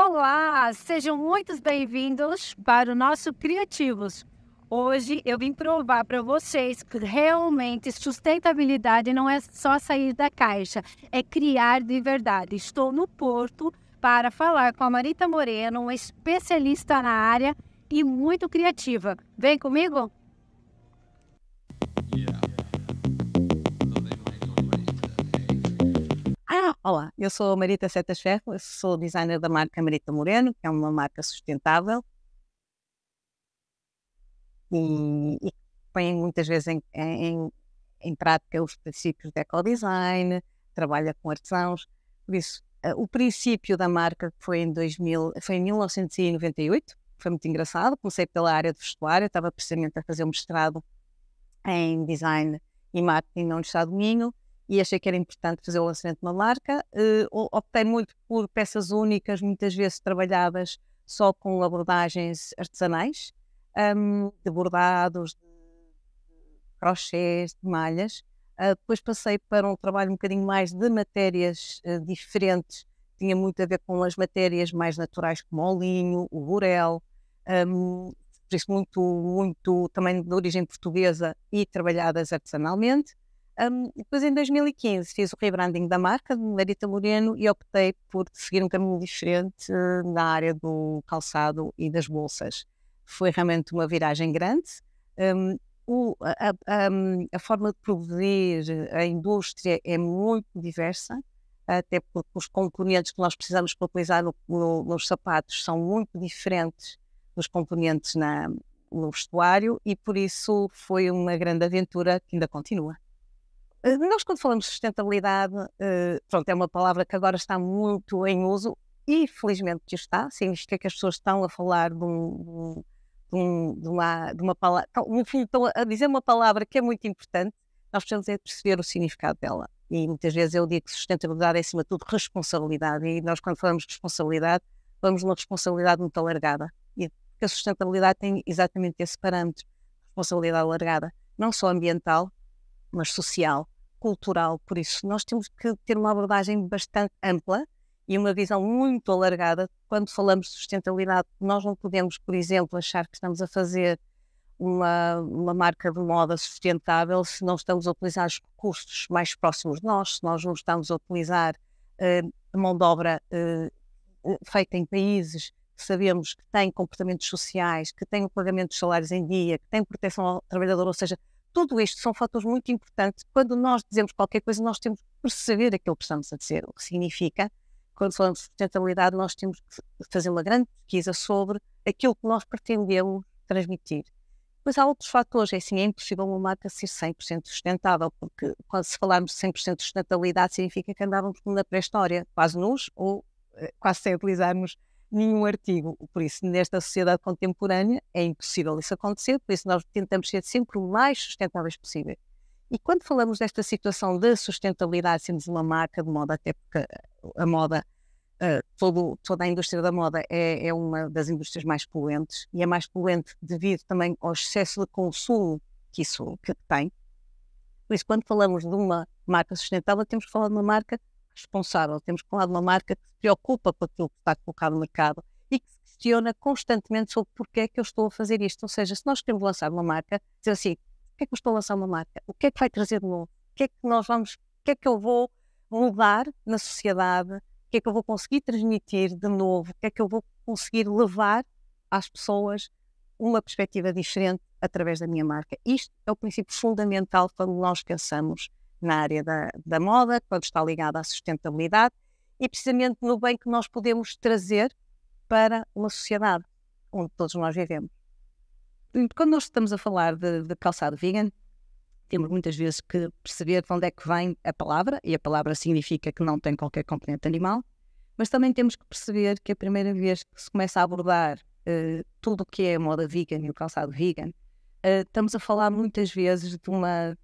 Olá, sejam muito bem-vindos para o nosso Criativos. Hoje eu vim provar para vocês que realmente sustentabilidade não é só sair da caixa, é criar de verdade. Estou no Porto para falar com a Marita Moreno, uma especialista na área e muito criativa. Vem comigo? olá, eu sou a Marita Setas Ferro, sou designer da marca Marita Moreno, que é uma marca sustentável e, e põe muitas vezes em, em, em prática os princípios de ecodesign, trabalha com artesãos, por isso eh, o princípio da marca foi em, 2000, foi em 1998, foi muito engraçado. Comecei pela área de vestuário, estava precisamente a fazer um mestrado em design e marketing na Universidade do Minho e achei que era importante fazer o lançamento de uma marca. Uh, optei muito por peças únicas, muitas vezes trabalhadas só com abordagens artesanais, um, de bordados, de crochês, de malhas. Uh, depois passei para um trabalho um bocadinho mais de matérias uh, diferentes, tinha muito a ver com as matérias mais naturais, como o linho, o burel, um, por isso muito, muito também de origem portuguesa e trabalhadas artesanalmente. Um, depois, em 2015, fiz o rebranding da marca de Marita Moreno e optei por seguir um caminho diferente eh, na área do calçado e das bolsas. Foi realmente uma viragem grande. Um, o, a, a, a, forma de produzir eh, a indústria é muito diversa, até porque os componentes que nós precisamos para utilizar no, no, nos sapatos são muito diferentes dos componentes na, no vestuário e por isso foi uma grande aventura que ainda continua. Nós, quando falamos de sustentabilidade, eh, pronto, é uma palavra que agora está muito em uso e, felizmente, que está. Significa que as pessoas estão a falar de, um, de, um, de uma, de uma palavra. Enfim, estão a dizer uma palavra que é muito importante. Nós precisamos é perceber o significado dela. E muitas vezes eu digo que sustentabilidade é, acima de tudo, responsabilidade. E nós, quando falamos de responsabilidade, vamos uma responsabilidade muito alargada. E é porque a sustentabilidade tem exatamente esse parâmetro: responsabilidade alargada, não só ambiental, mas social, cultural. Por isso, nós temos que ter uma abordagem bastante ampla e uma visão muito alargada quando falamos de sustentabilidade. Nós não podemos, por exemplo, achar que estamos a fazer uma, uma marca de moda sustentável se não estamos a utilizar os recursos mais próximos de nós, se nós não estamos a utilizar uh, mão de obra uh, feita em países que sabemos que têm comportamentos sociais, que têm o pagamento dos salários em dia, que têm proteção ao trabalhador, ou seja, tudo isto são fatores muito importantes. Quando nós dizemos qualquer coisa, nós temos que perceber aquilo que estamos a dizer, o que significa. Quando falamos de sustentabilidade, nós temos que fazer uma grande pesquisa sobre aquilo que nós pretendemos transmitir. Mas há outros fatores, é assim, é impossível uma marca ser 100% sustentável, porque quando se falarmos de 100% sustentabilidade, significa que andávamos na pré-história, quase nus, ou eh, quase sem utilizarmos nenhum artigo. Por isso, nesta sociedade contemporânea, é impossível isso acontecer, por isso nós tentamos ser sempre o mais sustentáveis possível. E quando falamos desta situação da sustentabilidade, sermos uma marca de moda, até porque eh, a moda, uh, todo, toda a indústria da moda é, é, uma das indústrias mais poluentes e é mais poluente devido também ao excesso de consumo que isso que tem. Por isso, quando falamos de uma marca sustentável, temos que falar de uma marca responsável. Temos, que falar de uma marca que se preocupa com aquilo que está colocado no mercado e que se questiona constantemente sobre porquê é que eu estou a fazer isto. Ou seja, se nós queremos lançar uma marca, dizer assim, porquê é que eu estou a lançar uma marca? O que é que vai trazer de novo? O que é que nós vamos, o que é que eu vou mudar na sociedade? O que é que eu vou conseguir transmitir de novo? O que é que eu vou conseguir levar às pessoas uma perspectiva diferente através da minha marca? Isto é o princípio fundamental quando nós pensamos na área da, da moda, quando está ligada à sustentabilidade e precisamente no bem que nós podemos trazer para uma sociedade onde todos nós vivemos. Quando nós estamos a falar de, de calçado vegan, temos muitas vezes que perceber de onde é que vem a palavra, e a palavra significa que não tem qualquer componente animal, mas também temos que perceber que a primeira vez que se começa a abordar uh, tudo o que é a moda vegan e o calçado vegan, uh, estamos a falar muitas vezes de uma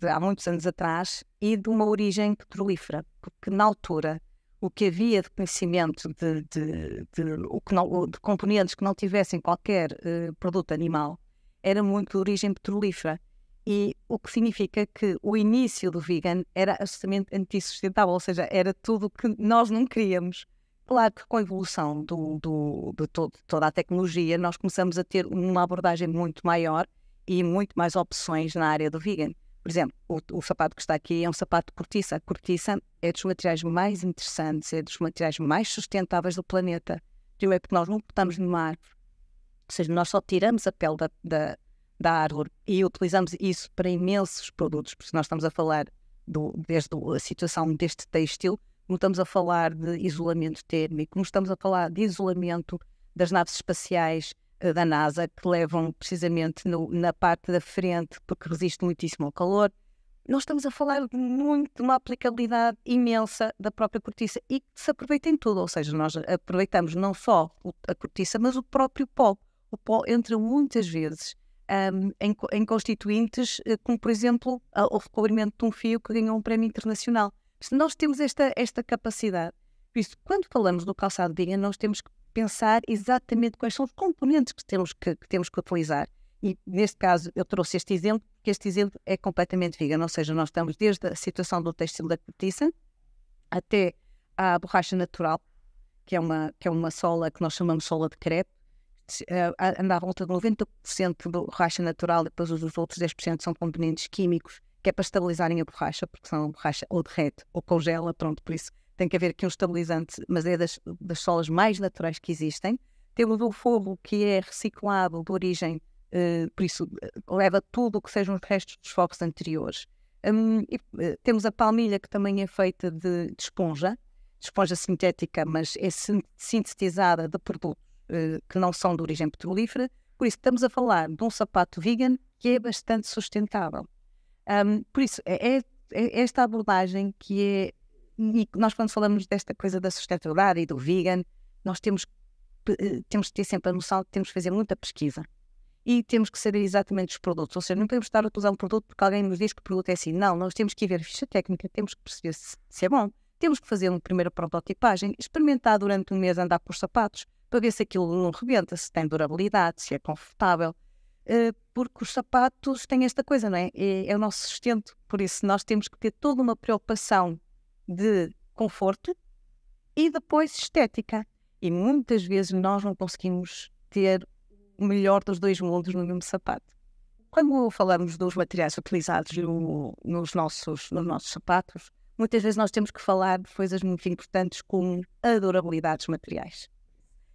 de há muitos anos atrás e de uma origem petrolífera, porque na altura o que havia de conhecimento de, de, de, de componentes que não tivessem qualquer uh, produto animal era muito de origem petrolífera. E o que significa que o início do vegan era absolutamente antissustentável, ou seja, era tudo que nós não queríamos. Claro que com a evolução do, do, de todo, toda a tecnologia, nós começamos a ter uma abordagem muito maior e muito mais opções na área do vegan. Por exemplo, o, o, sapato que está aqui é um sapato de cortiça. A cortiça é dos materiais mais interessantes, é dos materiais mais sustentáveis do planeta. Primeiro é porque nós não botamos no mar, Ou seja, nós só tiramos a pele da, da, da árvore e utilizamos isso para imensos produtos, porque nós estamos a falar do, desde a situação deste têxtil, não estamos a falar de isolamento térmico, não estamos a falar de isolamento das naves espaciais, eh, da NASA que levam precisamente no, na parte da frente porque resiste muitíssimo ao calor. Nós estamos a falar muito de uma aplicabilidade imensa da própria cortiça e que se aproveita em tudo, ou seja, nós aproveitamos não só a cortiça, mas o próprio pó. O pó entra muitas vezes um, em, em, constituintes, eh, como por exemplo o recobrimento de um fio que ganhou um prémio internacional. Se nós temos esta, esta capacidade, por isso, quando falamos do calçado vegan, nós temos que pensar exatamente quais são os componentes que temos que, que temos que utilizar. E neste caso eu trouxe este exemplo, porque este exemplo é completamente vegan, ou seja, nós estamos desde a situação do têxtil da cortiça até à borracha natural, que é uma, que é uma sola que nós chamamos sola de crepe, uh, anda à volta de 90% de borracha natural, e depois os outros 10% são componentes químicos, que é para estabilizarem a borracha, porque são a borracha ou derrete ou congela, pronto, por isso tem que haver aqui um estabilizante, mas é das, das solas mais naturais que existem. Temos o fogo que é reciclável de origem, uh, por isso uh, leva tudo o que sejam os restos dos focos anteriores. Um, e, uh, temos a palmilha que também é feita de, de esponja, de esponja sintética, mas é sintetizada de produtos que não são de origem petrolífera. Por isso, estamos a falar de um sapato vegan que é bastante sustentável. Um, por isso, é, é, é esta abordagem que é e nós, quando falamos desta coisa da sustentabilidade e do vegan, nós temos, eh, temos de ter sempre a noção que temos de fazer muita pesquisa e temos que saber exatamente os produtos. Ou seja, não podemos estar a usar um produto porque alguém nos diz que o produto é assim. Não, nós temos que ir ver a ficha técnica, temos que perceber se, se é bom. Temos que fazer uma primeira prototipagem, experimentar durante um mês andar por os sapatos para ver se aquilo não rebenta, se tem durabilidade, se é confortável. Eh, porque os sapatos têm esta coisa, não é? é? É o nosso sustento. Por isso, nós temos que ter toda uma preocupação de conforto e depois estética. E muitas vezes nós não conseguimos ter o melhor dos dois mundos no mesmo sapato. Quando falamos dos materiais utilizados no, nos, nossos, nos nossos sapatos, muitas vezes nós temos que falar de coisas muito importantes como a durabilidade dos materiais.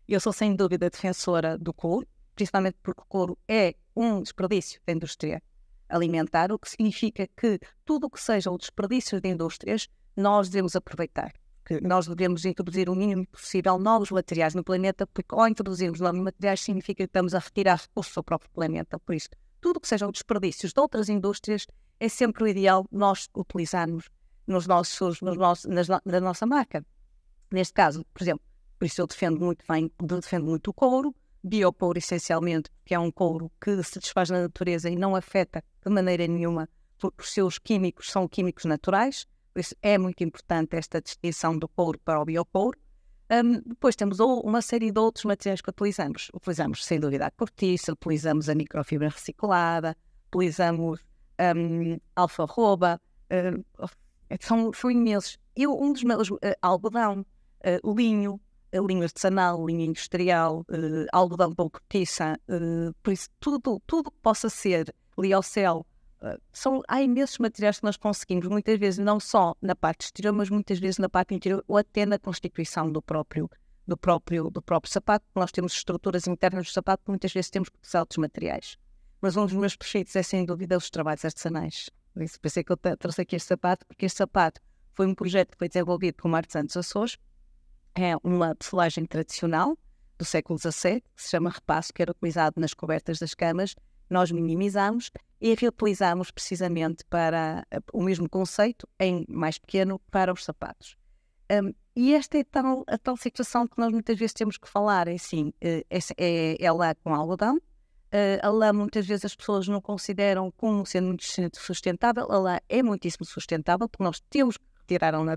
Eu sou sem dúvida defensora do couro, principalmente porque o couro é um desperdício da indústria alimentar, o que significa que tudo o que seja o desperdício de indústrias nós devemos aproveitar. Que nós devemos introduzir o mínimo possível novos materiais no planeta, porque ao introduzirmos novos materiais significa que estamos a retirar o seu próprio planeta. Por isso, tudo que sejam desperdícios de outras indústrias é sempre o ideal nós utilizarmos nos nossos, nos nossos, nas, na nossa marca. Neste caso, por exemplo, por isso eu defendo muito bem, defendo muito o couro, biocouro essencialmente, que é um couro que se desfaz na natureza e não afeta de maneira nenhuma, porque os seus químicos são químicos naturais. Por isso é muito importante esta distinção do couro para o biocouro. Um, depois temos uma série de outros materiais que utilizamos. Utilizamos, sem dúvida, a cortiça, utilizamos a microfibra reciclada, utilizamos um, alfarroba, oh, é são, são imensos. Eu, um dos meus, uh, algodão, uh, linho, uh, linho artesanal, linho industrial, uh, algodão com cortiça, por isso tudo, tudo que possa ser liocel, são, há imensos materiais que nós conseguimos, muitas vezes não só na parte exterior, mas muitas vezes na parte interior ou até na constituição do próprio, do próprio, do próprio sapato, nós temos estruturas internas do sapato que muitas vezes temos que materiais. Mas um dos meus preferidos é, sem dúvida, os trabalhos artesanais. Por isso pensei que eu trouxe aqui este sapato, porque este sapato foi um projeto que foi desenvolvido por Marta Santos Açores, é uma tecelagem tradicional do século XVII, que se chama repasso, que era utilizado nas cobertas das camas nós minimizamos e reutilizamos precisamente para eh, o mesmo conceito, em mais pequeno, para os sapatos. Um, e esta é tal, a tal situação que nós muitas vezes temos que falar, é assim, eh, é, é, é lã com algodão, eh, a lã muitas vezes as pessoas não consideram como sendo muito sustentável, a lã é muitíssimo sustentável, porque nós temos que tirar a lã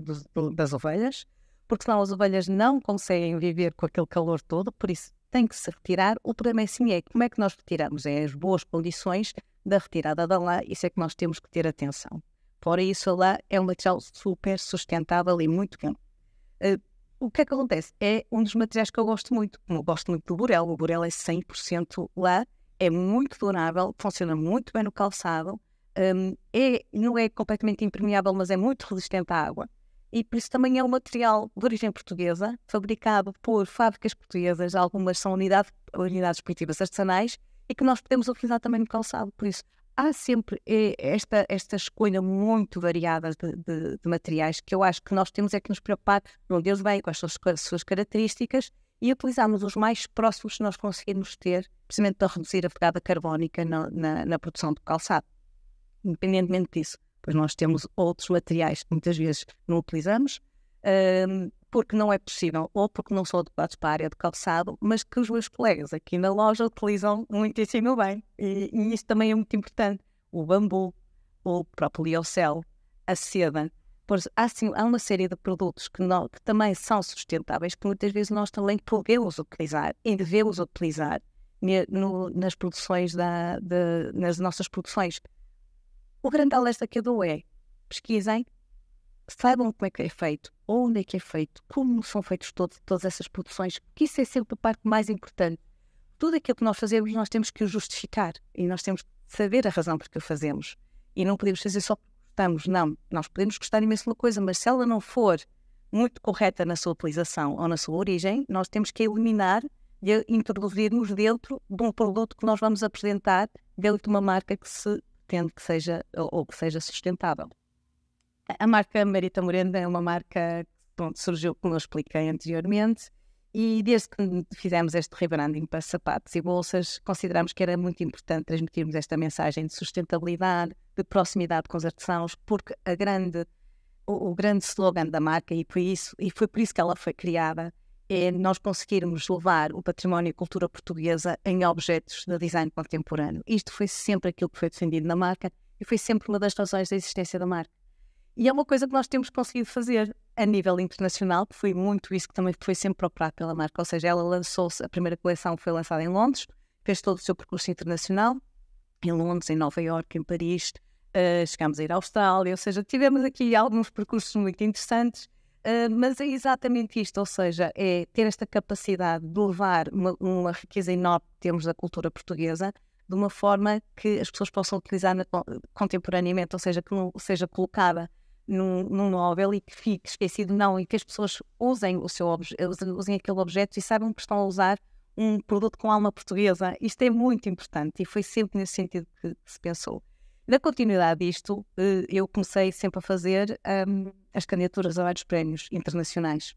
das ovelhas, porque senão as ovelhas não conseguem viver com aquele calor todo, por isso tem que se retirar. O problema é sim, é como é que nós retiramos? É as boas condições da retirada da lã, isso é que nós temos que ter atenção. Fora isso, a lã é um material super sustentável e muito bom. Uh, eh, o que é que acontece? É um dos materiais que eu gosto muito. Eu gosto muito do burel. O burel é 100% lã, é muito durável, funciona muito bem no calçado, um, é, não é completamente impermeável, mas é muito resistente à água e por isso também é um material de origem portuguesa, fabricado por fábricas portuguesas, algumas são unidade, unidades produtivas artesanais, e que nós podemos utilizar também no calçado. Por isso, há sempre eh, esta, esta escolha muito variada de, de, de materiais que eu acho que nós temos é que nos preocupar de onde eles vêm, quais são as suas características, e utilizarmos os mais próximos que nós conseguimos ter, precisamente para reduzir a pegada carbónica na, na, na produção do calçado. Independentemente disso Pois nós temos outros materiais que muitas vezes não utilizamos, um, porque não é possível, ou porque não são adequados para a área de calçado, mas que os meus colegas aqui na loja utilizam muitíssimo bem. E, e isso também é muito importante. O bambu, o próprio liocel, a seda. Pois, há, sim, há uma série de produtos que, não, que também são sustentáveis, que muitas vezes nós também podemos utilizar e devemos utilizar nas produções da, de, nas nossas produções. O grande alerta que eu dou é pesquisem, saibam como é que é feito, onde é que é feito, como são feitos todas essas produções, que isso é sempre a parte mais importante. Tudo aquilo que nós fazemos, nós temos que o justificar e nós temos que saber a razão por que o fazemos. E não podemos fazer só porque gostamos, não. Nós podemos gostar imenso de uma coisa, mas se ela não for muito correta na sua utilização ou na sua origem, nós temos que eliminar e introduzirmos dentro de um produto que nós vamos apresentar, dentro de uma marca que se tendo que seja ou que seja sustentável. A marca Marita Morenda é uma marca que surgiu, como eu expliquei anteriormente, e desde que fizemos este rebranding para sapatos e bolsas, consideramos que era muito importante transmitirmos esta mensagem de sustentabilidade, de proximidade com os artesãos, porque a grande, o, o grande slogan da marca, e, por isso, e foi por isso que ela foi criada, é nós conseguirmos levar o património e cultura portuguesa em objetos de design contemporâneo. Isto foi sempre aquilo que foi defendido na marca e foi sempre uma das razões da existência da marca. E é uma coisa que nós temos conseguido fazer a nível internacional, que foi muito isso que também foi sempre procurado pela marca. Ou seja, ela lançou-se, a primeira coleção foi lançada em Londres, fez todo o seu percurso internacional, em Londres, em Nova Iorque, em Paris, uh, chegámos a ir à Austrália, ou seja, tivemos aqui alguns percursos muito interessantes ah, mas é exatamente isto, ou seja, é ter esta capacidade de levar uma, uma riqueza enorme que temos da cultura portuguesa de uma forma que as pessoas possam utilizar contemporaneamente, ou seja, que não seja colocada num, num móvel e que fique esquecido, não, e que as pessoas usem, o seu usem, usem aquele objeto e saibam que estão a usar um produto com alma portuguesa. Isto é muito importante e foi sempre nesse sentido que se pensou. Na continuidade disto, eh, eu comecei sempre a fazer um, ehm, as candidaturas a vários prémios internacionais.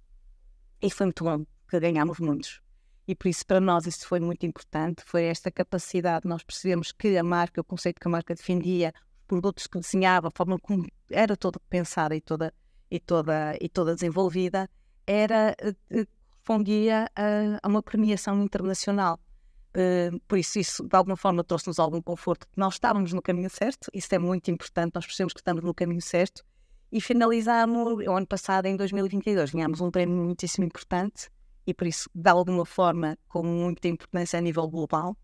E foi muito bom, que ganhámos muitos. E por isso, para nós, isso foi muito importante. Foi esta capacidade, nós percebemos que a marca, o conceito que a marca defendia, os produtos que desenhava, a forma como era toda pensada e toda, e toda, e toda desenvolvida, era, correspondia eh, eh, a, a uma premiação internacional. Eh, por isso, isso de alguma forma trouxe-nos algum conforto que nós estávamos no caminho certo, isso é muito importante, nós percebemos que estamos no caminho certo. E finalizámos, o ano passado, em 2022, ganhámos um prémio muitíssimo importante e por isso, de alguma forma, com muita importância a nível global,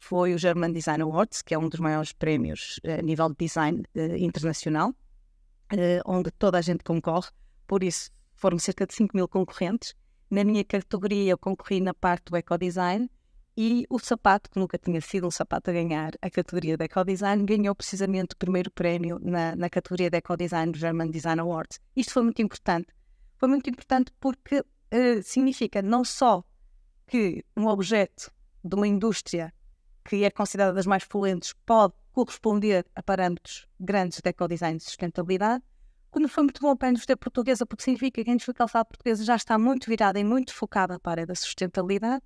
foi o German Design Awards, que é um dos maiores prémios eh, a nível de design eh, internacional, onde toda a gente concorre. Por isso, foram cerca de 5 mil concorrentes. Na minha categoria, eu concorri na parte do ecodesign e o sapato, que nunca tinha sido um sapato a ganhar a categoria de Ecodesign, ganhou precisamente o primeiro prémio na, na categoria de Ecodesign do German Design Awards. Isto foi muito importante. Foi muito importante porque uh, significa não só que um objeto de uma indústria que é considerada das mais poluentes pode corresponder a parâmetros grandes de ecodesign e sustentabilidade, quando foi muito bom para a indústria portuguesa, porque significa que a indústria calçada portuguesa já está muito virada e muito focada para a área da sustentabilidade,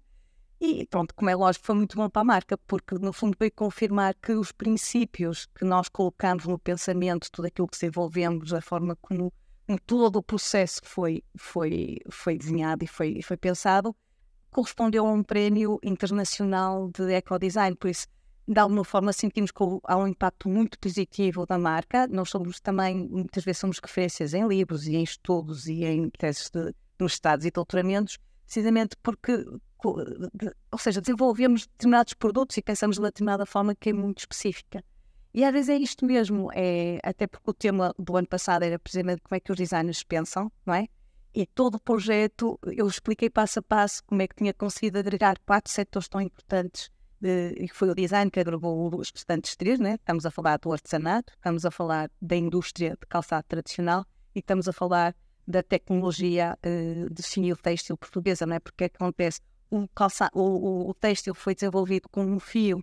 e pronto, como é lógico, foi muito bom para a marca, porque no fundo veio confirmar que os princípios que nós colocamos no pensamento, tudo aquilo que desenvolvemos, a forma como todo o processo foi, foi, foi desenhado e foi, foi pensado, correspondeu a um prémio internacional de ecodesign. Por isso, de alguma forma, sentimos que há um impacto muito positivo da marca. Nós somos também, muitas vezes, somos referências em livros e em estudos e em teses de, nos estados e doutoramentos. De precisamente porque, ou seja, desenvolvemos determinados produtos e pensamos de uma determinada forma que é muito específica. E às vezes é isto mesmo, é, até porque o tema do ano passado era precisamente como é que os designers pensam, não é? E todo o projeto eu expliquei passo a passo como é que tinha conseguido agregar quatro setores tão importantes, e foi o design que agregou os restantes três, né? estamos a falar do artesanato, estamos a falar da indústria de calçado tradicional e estamos a falar da tecnologia uh, eh, definiu têxtil portuguesa, não é? Porque acontece, o, calça, o, o, o têxtil foi desenvolvido com um fio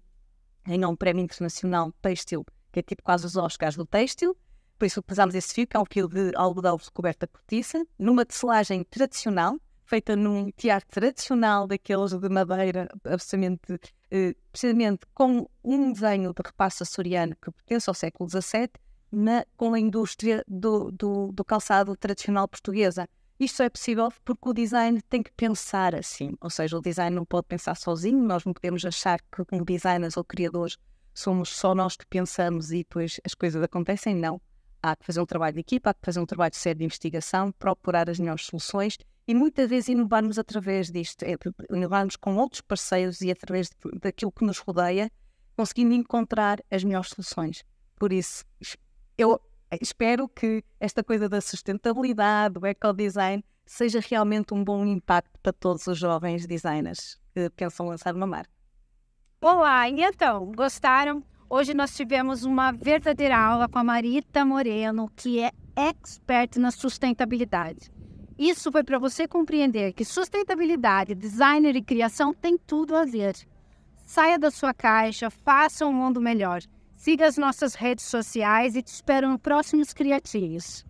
em um prémio internacional têxtil, que é tipo quase os Oscars do têxtil, por isso utilizamos esse fio, que é um fio de algodão coberto de cortiça, numa tecelagem tradicional, feita num tiar tradicional daqueles de madeira, absolutamente, eh, precisamente com um desenho de repasse açoriano que pertence ao século XVII, na, com a indústria do, do, do, calçado tradicional portuguesa. Isto só é possível porque o design tem que pensar assim, ou seja, o design não pode pensar sozinho, nós não podemos achar que como designers ou criadores somos só nós que pensamos e depois as coisas acontecem, não. Há que fazer um trabalho de equipa, há que fazer um trabalho de sério de investigação, procurar as melhores soluções e muitas vezes inovarmos através disto, é, inovarmos com outros parceiros e através de, daquilo que nos rodeia, conseguindo encontrar as melhores soluções. Por isso, eu eh, espero que esta coisa da sustentabilidade, do ecodesign, seja realmente um bom impacto para todos os jovens designers que pensam lançar uma marca. Olá, e então, gostaram? Hoje nós tivemos uma verdadeira aula com a Marita Moreno, que é expert na sustentabilidade. Isso foi para você compreender que sustentabilidade, designer e criação tem tudo a ver. Saia da sua caixa, faça um mundo melhor. Siga as nossas redes sociais e te espero nos próximos Criativos.